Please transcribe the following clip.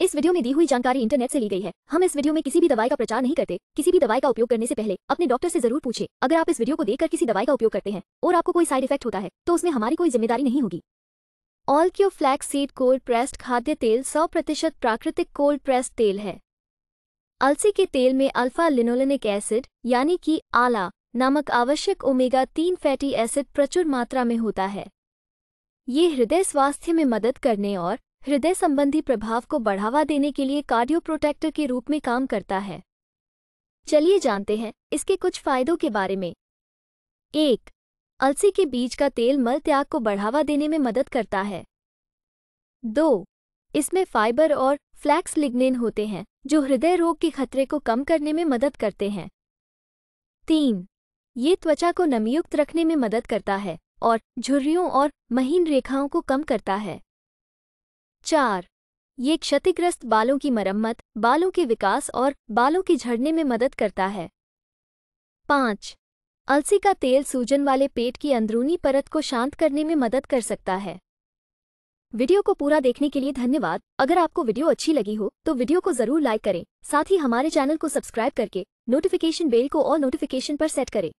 इस वीडियो में दी हुई जानकारी इंटरनेट से ली गई है हम इस वीडियो में किसी भी दवाई का प्रचार नहीं करते किसी भी दवाई का उपयोग करने से पहले अपने डॉक्टर से जरूर पूछे अगर आप इस वीडियो को देखकर किसी दवाई का उपयोग करते हैं और आपको कोई साइड इफेक्ट होता है तो उसमें हमारी कोई जिम्मेदारी नहीं होगी ऑल क्यू फ्लैक्स सीड कोल्ड प्रेस्ड खाद्य तेल सौ प्रतिशत प्राकृतिक कोल्ड प्रेस्ड तेल है अलसी के तेल में अल्फा लिनोलिनिक एसिड यानी कि आला नामक आवश्यक ओमेगा तीन फैटी एसिड प्रचुर मात्रा में होता है ये हृदय स्वास्थ्य में मदद करने और हृदय संबंधी प्रभाव को बढ़ावा देने के लिए कार्डियो प्रोटेक्टर के रूप में काम करता है चलिए जानते हैं इसके कुछ फायदों के बारे में एक अलसी के बीज का तेल मल त्याग को बढ़ावा देने में मदद करता है दो इसमें फाइबर और फ्लैक्स लिग्नेन होते हैं जो हृदय रोग के खतरे को कम करने में मदद करते हैं तीन ये त्वचा को नमीयुक्त रखने में मदद करता है और झुर्रियों और महीन रेखाओं को कम करता है चार ये क्षतिग्रस्त बालों की मरम्मत बालों के विकास और बालों के झड़ने में मदद करता है पाँच अलसी का तेल सूजन वाले पेट की अंदरूनी परत को शांत करने में मदद कर सकता है वीडियो को पूरा देखने के लिए धन्यवाद अगर आपको वीडियो अच्छी लगी हो तो वीडियो को जरूर लाइक करें साथ ही हमारे चैनल को सब्सक्राइब करके नोटिफिकेशन बेल को और नोटिफिकेशन पर सेट करें